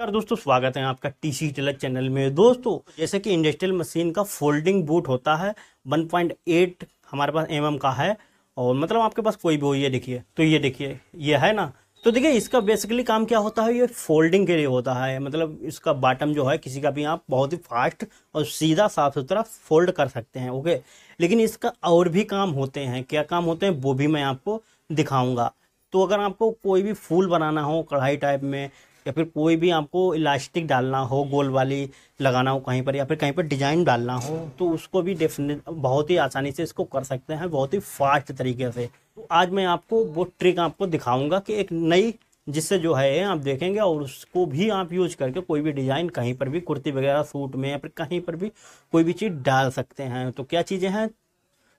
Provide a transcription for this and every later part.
नमस्कार दोस्तों स्वागत है आपका टी सी टेलर चैनल में दोस्तों जैसे कि इंडस्ट्रियल मशीन का फोल्डिंग बूट होता है 1.8 हमारे पास एम का है और मतलब आपके पास कोई भी हो ये देखिए तो ये देखिए ये है ना तो देखिए इसका बेसिकली काम क्या होता है ये फोल्डिंग के लिए होता है मतलब इसका बॉटम जो है किसी का भी आप बहुत ही फास्ट और सीधा साफ सुथरा फोल्ड कर सकते हैं ओके लेकिन इसका और भी काम होते हैं क्या काम होते हैं वो भी मैं आपको दिखाऊंगा तो अगर आपको कोई भी फूल बनाना हो कढ़ाई टाइप में या फिर कोई भी आपको इलास्टिक डालना हो गोल वाली लगाना हो कहीं पर या फिर कहीं पर डिजाइन डालना हो तो उसको भी डेफिनेट बहुत ही आसानी से इसको कर सकते हैं बहुत ही फास्ट तरीके से तो आज मैं आपको वो ट्रिक आपको दिखाऊंगा कि एक नई जिससे जो है आप देखेंगे और उसको भी आप यूज करके कोई भी डिज़ाइन कहीं पर भी कुर्ती वगैरह सूट में या फिर कहीं पर भी कोई भी चीज़ डाल सकते हैं तो क्या चीज़ें हैं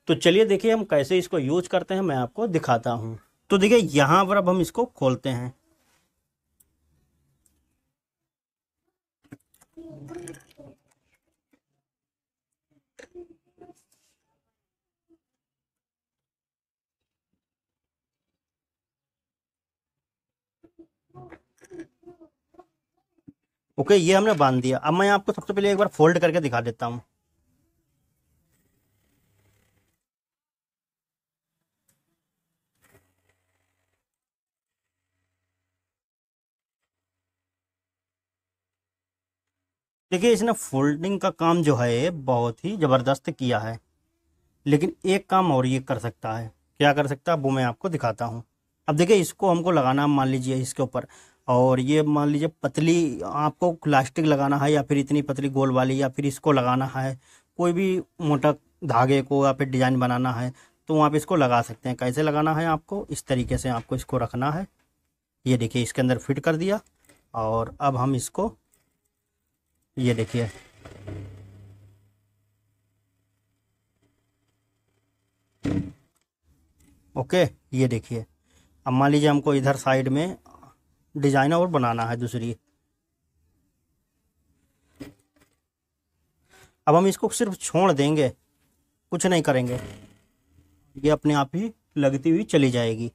तो चलिए देखिए हम कैसे इसको यूज करते हैं मैं आपको दिखाता हूँ तो देखिए यहाँ पर अब हम इसको खोलते हैं ओके okay, ये हमने बांध दिया अब मैं आपको सबसे पहले एक बार फोल्ड करके दिखा देता हूँ देखिए इसने फोल्डिंग का काम जो है बहुत ही ज़बरदस्त किया है लेकिन एक काम और ये कर सकता है क्या कर सकता है वो मैं आपको दिखाता हूँ अब देखिए इसको हमको लगाना मान लीजिए इसके ऊपर और ये मान लीजिए पतली आपको प्लास्टिक लगाना है या फिर इतनी पतली गोल वाली या फिर इसको लगाना है कोई भी मोटा धागे को या फिर डिज़ाइन बनाना है तो आप इसको लगा सकते हैं कैसे लगाना है आपको इस तरीके से आपको इसको रखना है ये देखिए इसके अंदर फिट कर दिया और अब हम इसको ये देखिए ओके ये देखिए अब मान लीजिए हमको इधर साइड में डिजाइन और बनाना है दूसरी अब हम इसको सिर्फ छोड़ देंगे कुछ नहीं करेंगे ये अपने आप ही लगती हुई चली जाएगी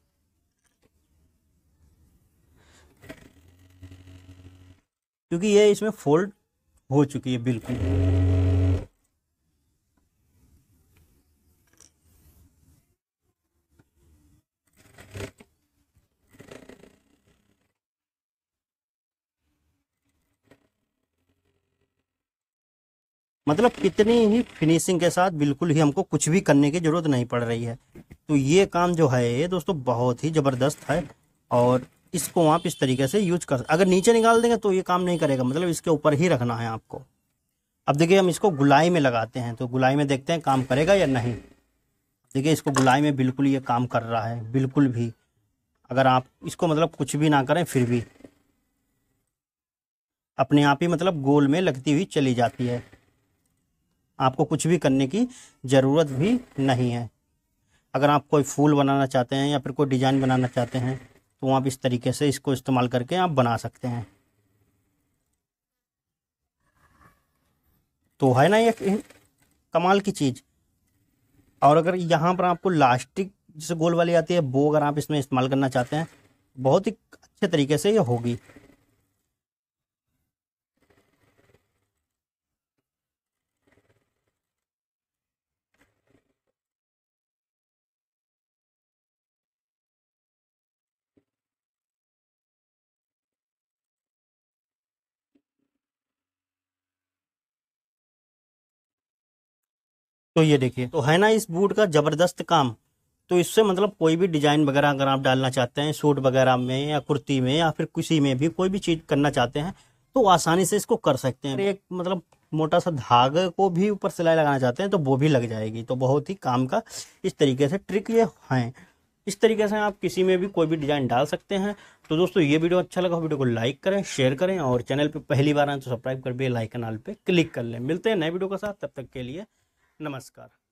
क्योंकि ये इसमें फोल्ड हो चुकी है बिल्कुल मतलब कितनी ही फिनिशिंग के साथ बिल्कुल ही हमको कुछ भी करने की ज़रूरत नहीं पड़ रही है तो ये काम जो है दोस्तों बहुत ही ज़बरदस्त है और इसको आप इस तरीके से यूज कर अगर नीचे निकाल देंगे तो ये काम नहीं करेगा मतलब इसके ऊपर ही रखना है आपको अब देखिए हम इसको गुलाई में लगाते हैं तो गुलाई में देखते हैं काम करेगा या नहीं देखिए इसको गुलाई में बिल्कुल ये काम कर रहा है बिल्कुल भी अगर आप इसको मतलब कुछ भी ना करें फिर भी अपने आप ही मतलब गोल में लगती हुई चली जाती है आपको कुछ भी करने की ज़रूरत भी नहीं है अगर आप कोई फूल बनाना चाहते हैं या फिर कोई डिज़ाइन बनाना चाहते हैं तो आप इस तरीके से इसको इस्तेमाल करके आप बना सकते हैं तो है ना ये कमाल की चीज़ और अगर यहाँ पर आपको लास्टिक जैसे गोल वाली आती है वो अगर आप इसमें इस्तेमाल करना चाहते हैं बहुत ही अच्छे तरीके से ये होगी तो ये देखिए तो है ना इस बूट का ज़बरदस्त काम तो इससे मतलब कोई भी डिज़ाइन वगैरह अगर आप डालना चाहते हैं सूट वगैरह में या कुर्ती में या फिर किसी में भी कोई भी चीज़ करना चाहते हैं तो आसानी से इसको कर सकते हैं एक मतलब मोटा सा धागे को भी ऊपर सिलाई लगाना चाहते हैं तो वो भी लग जाएगी तो बहुत ही काम का इस तरीके से ट्रिक ये हैं इस तरीके से आप किसी में भी कोई भी डिज़ाइन डाल सकते हैं तो दोस्तों ये वीडियो अच्छा लगा वीडियो को लाइक करें शेयर करें और चैनल पर पहली बार आए तो सब्सक्राइब कर भी लाइकन आल पर क्लिक कर लें मिलते हैं नए वीडियो के साथ तब तक के लिए नमस्कार